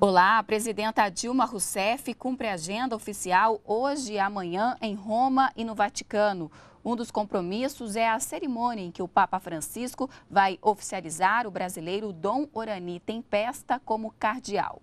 Olá, a presidenta Dilma Rousseff cumpre agenda oficial hoje e amanhã em Roma e no Vaticano. Um dos compromissos é a cerimônia em que o Papa Francisco vai oficializar o brasileiro Dom Orani Tempesta como cardeal.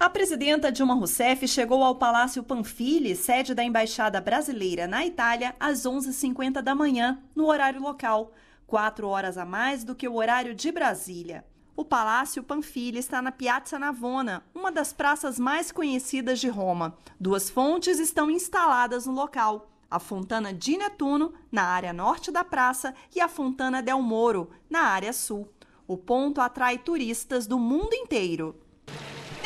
A presidenta Dilma Rousseff chegou ao Palácio Panfili, sede da Embaixada Brasileira na Itália, às 11h50 da manhã, no horário local, quatro horas a mais do que o horário de Brasília. O Palácio Panfili está na Piazza Navona, uma das praças mais conhecidas de Roma. Duas fontes estão instaladas no local. A Fontana di Netuno, na área norte da praça, e a Fontana Del Moro, na área sul. O ponto atrai turistas do mundo inteiro.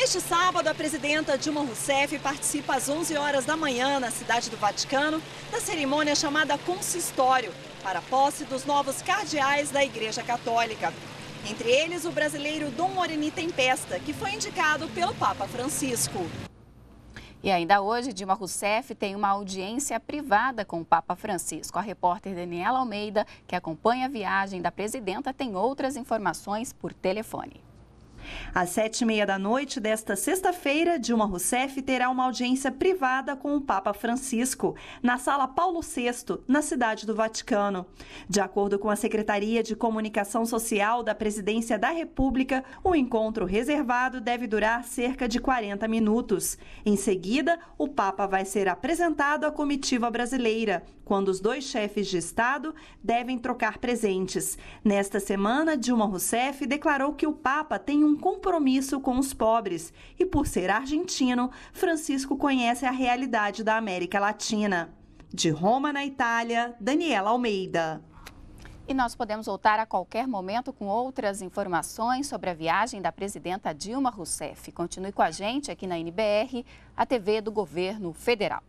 Neste sábado, a presidenta Dilma Rousseff participa às 11 horas da manhã na Cidade do Vaticano da cerimônia chamada Consistório, para a posse dos novos cardeais da Igreja Católica. Entre eles, o brasileiro Dom Orini Tempesta, que foi indicado pelo Papa Francisco. E ainda hoje, Dilma Rousseff tem uma audiência privada com o Papa Francisco. A repórter Daniela Almeida, que acompanha a viagem da presidenta, tem outras informações por telefone. Às sete e meia da noite desta sexta-feira, Dilma Rousseff terá uma audiência privada com o Papa Francisco, na Sala Paulo VI, na Cidade do Vaticano. De acordo com a Secretaria de Comunicação Social da Presidência da República, o encontro reservado deve durar cerca de 40 minutos. Em seguida, o Papa vai ser apresentado à comitiva brasileira, quando os dois chefes de Estado devem trocar presentes. Nesta semana, Dilma Rousseff declarou que o Papa tem um compromisso com os pobres e, por ser argentino, Francisco conhece a realidade da América Latina. De Roma, na Itália, Daniela Almeida. E nós podemos voltar a qualquer momento com outras informações sobre a viagem da presidenta Dilma Rousseff. Continue com a gente aqui na NBR, a TV do Governo Federal.